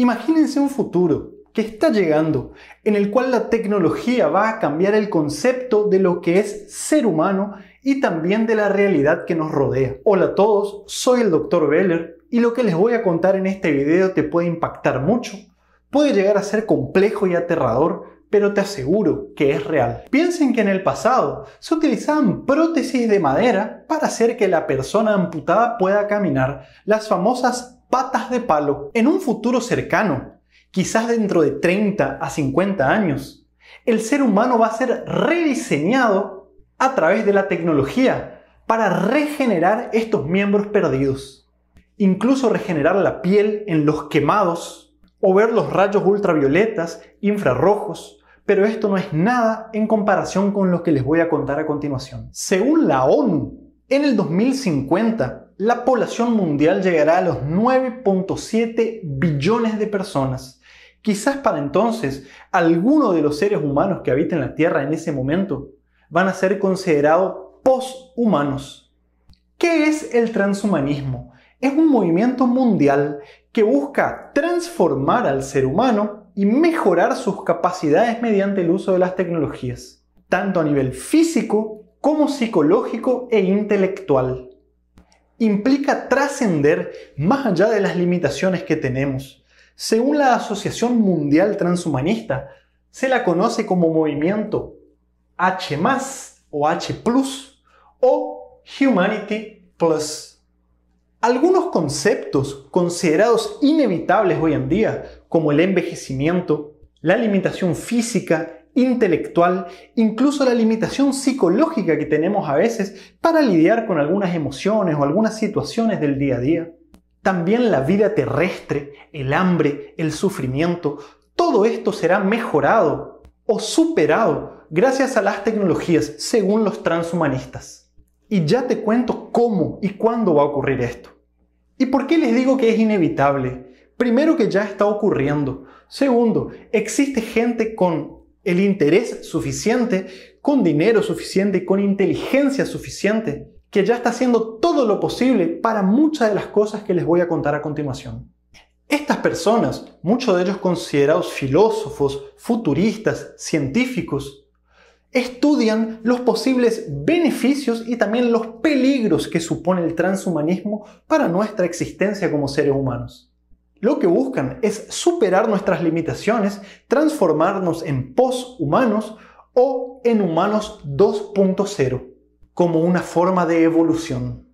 Imagínense un futuro que está llegando, en el cual la tecnología va a cambiar el concepto de lo que es ser humano y también de la realidad que nos rodea. Hola a todos, soy el Dr. Veller y lo que les voy a contar en este video te puede impactar mucho, puede llegar a ser complejo y aterrador, pero te aseguro que es real. Piensen que en el pasado se utilizaban prótesis de madera para hacer que la persona amputada pueda caminar, las famosas patas de palo. En un futuro cercano, quizás dentro de 30 a 50 años, el ser humano va a ser rediseñado a través de la tecnología para regenerar estos miembros perdidos. Incluso regenerar la piel en los quemados o ver los rayos ultravioletas, infrarrojos, pero esto no es nada en comparación con lo que les voy a contar a continuación. Según la ONU, en el 2050, la población mundial llegará a los 9.7 billones de personas. Quizás para entonces algunos de los seres humanos que habiten la Tierra en ese momento van a ser considerados poshumanos. ¿Qué es el transhumanismo? Es un movimiento mundial que busca transformar al ser humano y mejorar sus capacidades mediante el uso de las tecnologías, tanto a nivel físico como psicológico e intelectual implica trascender más allá de las limitaciones que tenemos. Según la Asociación Mundial Transhumanista, se la conoce como movimiento H o H o Humanity Plus. Algunos conceptos considerados inevitables hoy en día, como el envejecimiento, la limitación física intelectual, incluso la limitación psicológica que tenemos a veces para lidiar con algunas emociones o algunas situaciones del día a día. También la vida terrestre, el hambre, el sufrimiento, todo esto será mejorado o superado gracias a las tecnologías, según los transhumanistas. Y ya te cuento cómo y cuándo va a ocurrir esto. ¿Y por qué les digo que es inevitable? Primero que ya está ocurriendo. Segundo, existe gente con el interés suficiente, con dinero suficiente, con inteligencia suficiente, que ya está haciendo todo lo posible para muchas de las cosas que les voy a contar a continuación. Estas personas, muchos de ellos considerados filósofos, futuristas, científicos, estudian los posibles beneficios y también los peligros que supone el transhumanismo para nuestra existencia como seres humanos lo que buscan es superar nuestras limitaciones, transformarnos en poshumanos o en humanos 2.0, como una forma de evolución.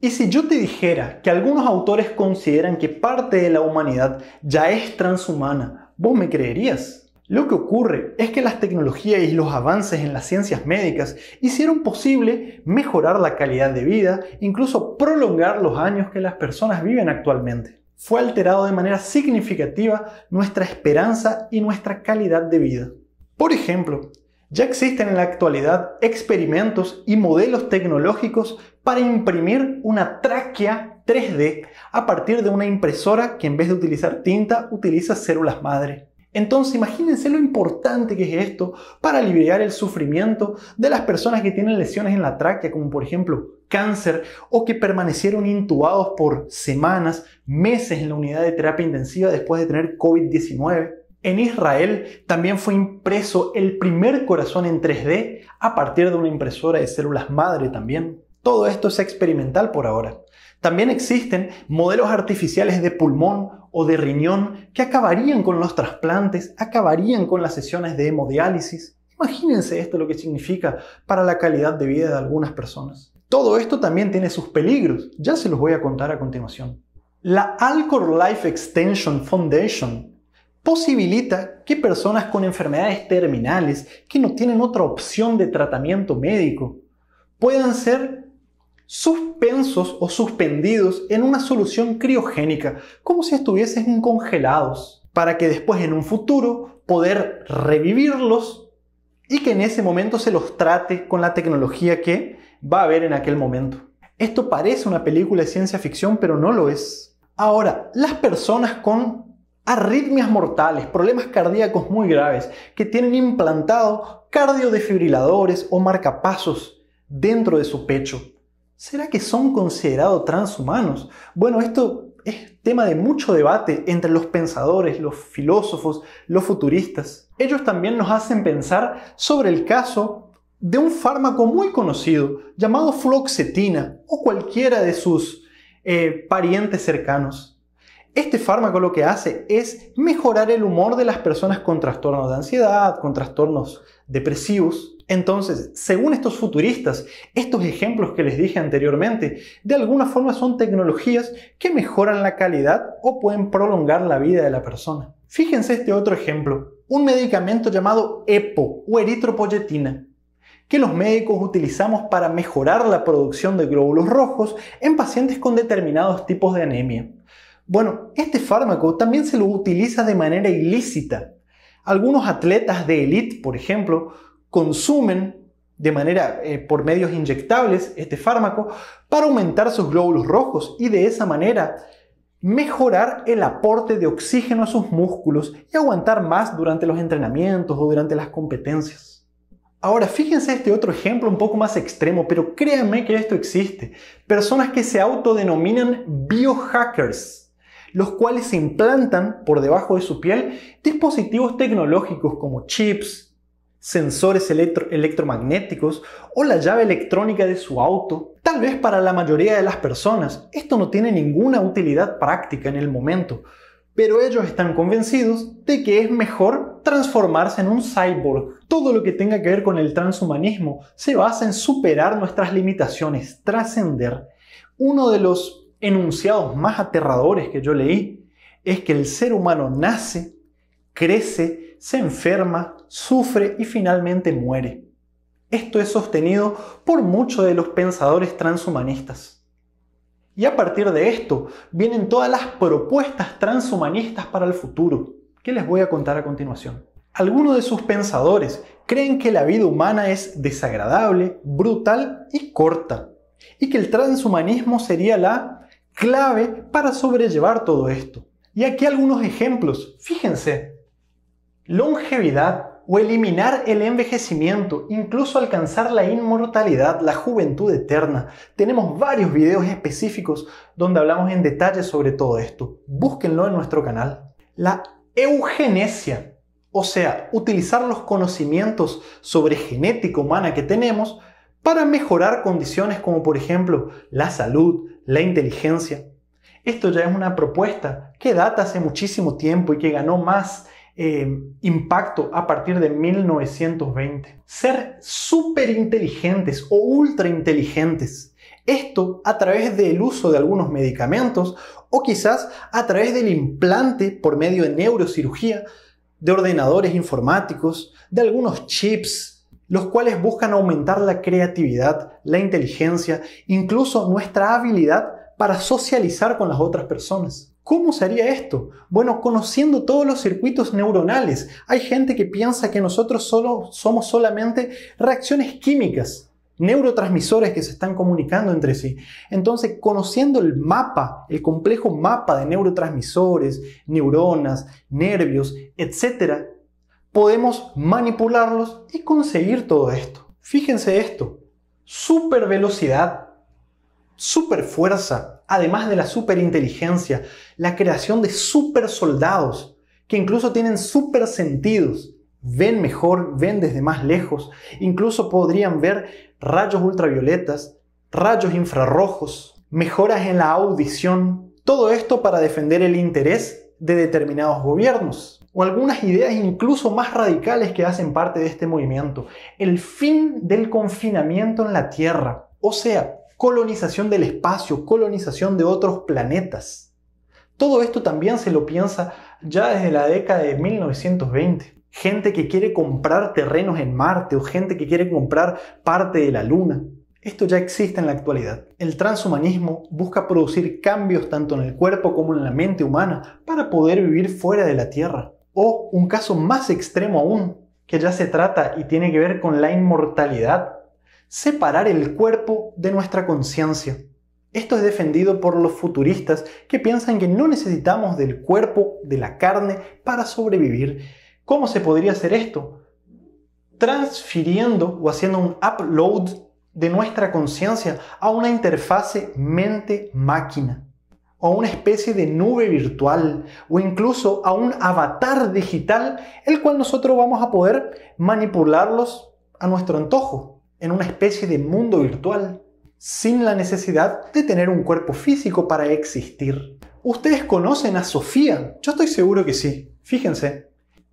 Y si yo te dijera que algunos autores consideran que parte de la humanidad ya es transhumana, ¿vos me creerías? Lo que ocurre es que las tecnologías y los avances en las ciencias médicas hicieron posible mejorar la calidad de vida, incluso prolongar los años que las personas viven actualmente fue alterado de manera significativa nuestra esperanza y nuestra calidad de vida. Por ejemplo, ya existen en la actualidad experimentos y modelos tecnológicos para imprimir una tráquea 3D a partir de una impresora que en vez de utilizar tinta utiliza células madre. Entonces imagínense lo importante que es esto para aliviar el sufrimiento de las personas que tienen lesiones en la tráquea, como por ejemplo cáncer, o que permanecieron intubados por semanas, meses en la unidad de terapia intensiva después de tener COVID-19. En Israel también fue impreso el primer corazón en 3D a partir de una impresora de células madre también. Todo esto es experimental por ahora. También existen modelos artificiales de pulmón o de riñón que acabarían con los trasplantes, acabarían con las sesiones de hemodiálisis. Imagínense esto lo que significa para la calidad de vida de algunas personas. Todo esto también tiene sus peligros, ya se los voy a contar a continuación. La Alcor Life Extension Foundation posibilita que personas con enfermedades terminales que no tienen otra opción de tratamiento médico puedan ser suspensos o suspendidos en una solución criogénica, como si estuviesen congelados, para que después en un futuro poder revivirlos y que en ese momento se los trate con la tecnología que va a haber en aquel momento. Esto parece una película de ciencia ficción, pero no lo es. Ahora, las personas con arritmias mortales, problemas cardíacos muy graves, que tienen implantado cardiodefibriladores o marcapasos dentro de su pecho, ¿Será que son considerados transhumanos? Bueno, esto es tema de mucho debate entre los pensadores, los filósofos, los futuristas. Ellos también nos hacen pensar sobre el caso de un fármaco muy conocido llamado fluoxetina o cualquiera de sus eh, parientes cercanos. Este fármaco lo que hace es mejorar el humor de las personas con trastornos de ansiedad, con trastornos depresivos. Entonces, según estos futuristas, estos ejemplos que les dije anteriormente, de alguna forma son tecnologías que mejoran la calidad o pueden prolongar la vida de la persona. Fíjense este otro ejemplo, un medicamento llamado EPO o eritropoyetina, que los médicos utilizamos para mejorar la producción de glóbulos rojos en pacientes con determinados tipos de anemia. Bueno, este fármaco también se lo utiliza de manera ilícita. Algunos atletas de élite, por ejemplo, consumen de manera eh, por medios inyectables este fármaco para aumentar sus glóbulos rojos y de esa manera mejorar el aporte de oxígeno a sus músculos y aguantar más durante los entrenamientos o durante las competencias. Ahora, fíjense este otro ejemplo un poco más extremo, pero créanme que esto existe. Personas que se autodenominan biohackers, los cuales implantan por debajo de su piel dispositivos tecnológicos como chips, sensores electro electromagnéticos o la llave electrónica de su auto. Tal vez para la mayoría de las personas esto no tiene ninguna utilidad práctica en el momento, pero ellos están convencidos de que es mejor transformarse en un cyborg. Todo lo que tenga que ver con el transhumanismo se basa en superar nuestras limitaciones, trascender. Uno de los enunciados más aterradores que yo leí es que el ser humano nace, crece se enferma, sufre y finalmente muere. Esto es sostenido por muchos de los pensadores transhumanistas. Y a partir de esto vienen todas las propuestas transhumanistas para el futuro, que les voy a contar a continuación. Algunos de sus pensadores creen que la vida humana es desagradable, brutal y corta, y que el transhumanismo sería la clave para sobrellevar todo esto. Y aquí algunos ejemplos, fíjense longevidad o eliminar el envejecimiento, incluso alcanzar la inmortalidad, la juventud eterna. Tenemos varios videos específicos donde hablamos en detalle sobre todo esto. Búsquenlo en nuestro canal. La eugenesia, o sea, utilizar los conocimientos sobre genética humana que tenemos para mejorar condiciones como por ejemplo la salud, la inteligencia. Esto ya es una propuesta que data hace muchísimo tiempo y que ganó más eh, impacto a partir de 1920. Ser súper inteligentes o ultra inteligentes. Esto a través del uso de algunos medicamentos o quizás a través del implante por medio de neurocirugía, de ordenadores informáticos, de algunos chips, los cuales buscan aumentar la creatividad, la inteligencia, incluso nuestra habilidad para socializar con las otras personas. ¿Cómo se haría esto? Bueno, conociendo todos los circuitos neuronales. Hay gente que piensa que nosotros solo somos solamente reacciones químicas, neurotransmisores que se están comunicando entre sí. Entonces, conociendo el mapa, el complejo mapa de neurotransmisores, neuronas, nervios, etc., podemos manipularlos y conseguir todo esto. Fíjense esto. Super velocidad, super fuerza, además de la superinteligencia, la creación de super soldados que incluso tienen super sentidos, ven mejor, ven desde más lejos, incluso podrían ver rayos ultravioletas, rayos infrarrojos, mejoras en la audición, todo esto para defender el interés de determinados gobiernos o algunas ideas incluso más radicales que hacen parte de este movimiento. El fin del confinamiento en la Tierra. O sea, colonización del espacio, colonización de otros planetas. Todo esto también se lo piensa ya desde la década de 1920. Gente que quiere comprar terrenos en Marte o gente que quiere comprar parte de la Luna. Esto ya existe en la actualidad. El transhumanismo busca producir cambios tanto en el cuerpo como en la mente humana para poder vivir fuera de la Tierra. O un caso más extremo aún, que ya se trata y tiene que ver con la inmortalidad separar el cuerpo de nuestra conciencia. Esto es defendido por los futuristas que piensan que no necesitamos del cuerpo, de la carne, para sobrevivir. ¿Cómo se podría hacer esto? Transfiriendo o haciendo un upload de nuestra conciencia a una interfase mente-máquina, o a una especie de nube virtual, o incluso a un avatar digital, el cual nosotros vamos a poder manipularlos a nuestro antojo en una especie de mundo virtual, sin la necesidad de tener un cuerpo físico para existir. Ustedes conocen a Sofía, yo estoy seguro que sí. Fíjense,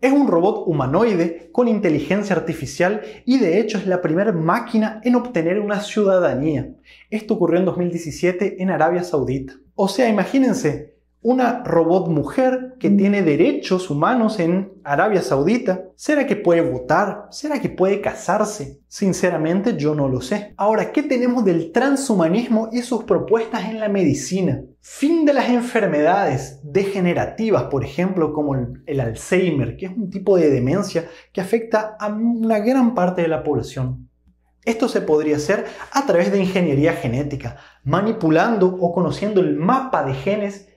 es un robot humanoide con inteligencia artificial y de hecho es la primera máquina en obtener una ciudadanía. Esto ocurrió en 2017 en Arabia Saudita. O sea, imagínense, una robot mujer que mm. tiene derechos humanos en Arabia Saudita? ¿Será que puede votar? ¿Será que puede casarse? Sinceramente yo no lo sé. Ahora, ¿qué tenemos del transhumanismo y sus propuestas en la medicina? Fin de las enfermedades degenerativas, por ejemplo, como el Alzheimer, que es un tipo de demencia que afecta a una gran parte de la población. Esto se podría hacer a través de ingeniería genética, manipulando o conociendo el mapa de genes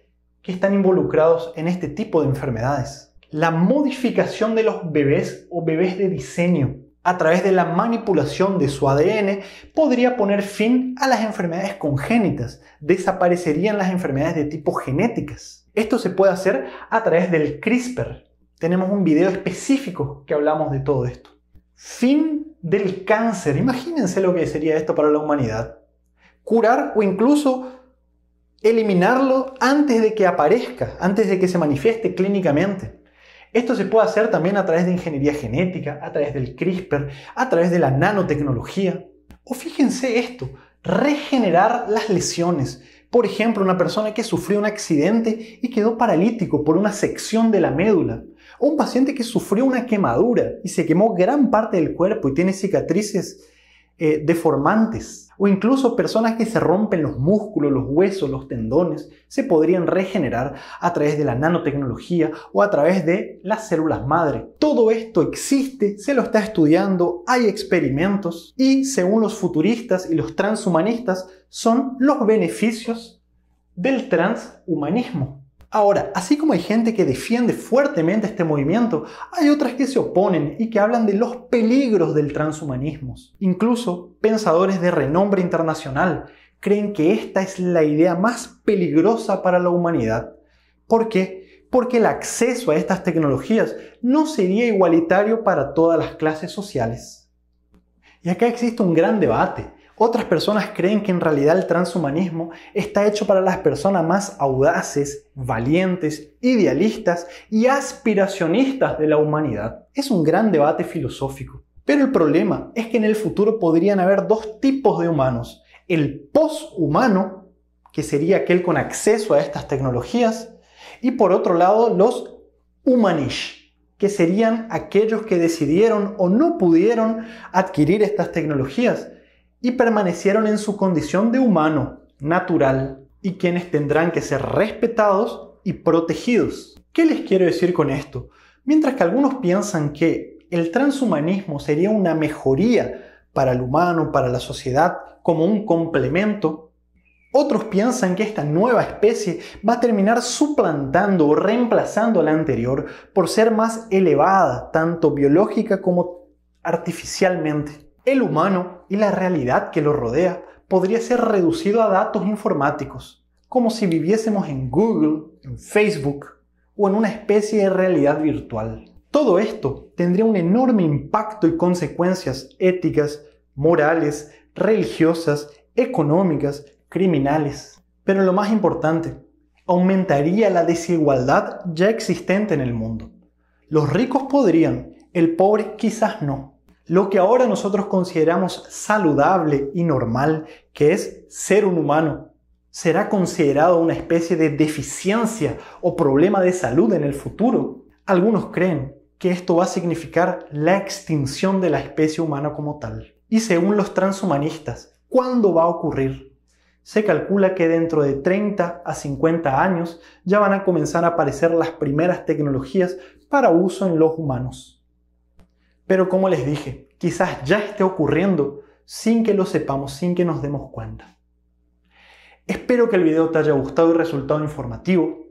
que están involucrados en este tipo de enfermedades. La modificación de los bebés o bebés de diseño a través de la manipulación de su ADN podría poner fin a las enfermedades congénitas. Desaparecerían las enfermedades de tipo genéticas. Esto se puede hacer a través del CRISPR. Tenemos un video específico que hablamos de todo esto. Fin del cáncer. Imagínense lo que sería esto para la humanidad. Curar o incluso eliminarlo antes de que aparezca, antes de que se manifieste clínicamente. Esto se puede hacer también a través de ingeniería genética, a través del CRISPR, a través de la nanotecnología. O fíjense esto, regenerar las lesiones. Por ejemplo, una persona que sufrió un accidente y quedó paralítico por una sección de la médula. O un paciente que sufrió una quemadura y se quemó gran parte del cuerpo y tiene cicatrices eh, deformantes o incluso personas que se rompen los músculos, los huesos, los tendones, se podrían regenerar a través de la nanotecnología o a través de las células madre. Todo esto existe, se lo está estudiando, hay experimentos y según los futuristas y los transhumanistas son los beneficios del transhumanismo. Ahora, así como hay gente que defiende fuertemente este movimiento, hay otras que se oponen y que hablan de los peligros del transhumanismo. Incluso pensadores de renombre internacional creen que esta es la idea más peligrosa para la humanidad. ¿Por qué? Porque el acceso a estas tecnologías no sería igualitario para todas las clases sociales. Y acá existe un gran debate. Otras personas creen que en realidad el transhumanismo está hecho para las personas más audaces, valientes, idealistas y aspiracionistas de la humanidad. Es un gran debate filosófico. Pero el problema es que en el futuro podrían haber dos tipos de humanos. El poshumano, que sería aquel con acceso a estas tecnologías, y por otro lado los humanish, que serían aquellos que decidieron o no pudieron adquirir estas tecnologías, y permanecieron en su condición de humano natural y quienes tendrán que ser respetados y protegidos. ¿Qué les quiero decir con esto? Mientras que algunos piensan que el transhumanismo sería una mejoría para el humano, para la sociedad, como un complemento, otros piensan que esta nueva especie va a terminar suplantando o reemplazando a la anterior por ser más elevada, tanto biológica como artificialmente el humano y la realidad que lo rodea podría ser reducido a datos informáticos, como si viviésemos en Google, en Facebook o en una especie de realidad virtual. Todo esto tendría un enorme impacto y consecuencias éticas, morales, religiosas, económicas, criminales. Pero lo más importante, aumentaría la desigualdad ya existente en el mundo. Los ricos podrían, el pobre quizás no lo que ahora nosotros consideramos saludable y normal, que es ser un humano, será considerado una especie de deficiencia o problema de salud en el futuro. Algunos creen que esto va a significar la extinción de la especie humana como tal. Y según los transhumanistas, ¿cuándo va a ocurrir? Se calcula que dentro de 30 a 50 años ya van a comenzar a aparecer las primeras tecnologías para uso en los humanos. Pero como les dije, quizás ya esté ocurriendo sin que lo sepamos, sin que nos demos cuenta. Espero que el video te haya gustado y resultado informativo.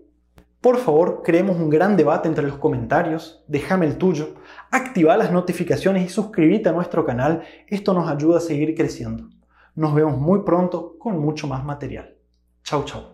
Por favor, creemos un gran debate entre los comentarios, déjame el tuyo, activa las notificaciones y suscríbete a nuestro canal, esto nos ayuda a seguir creciendo. Nos vemos muy pronto con mucho más material. Chau chau.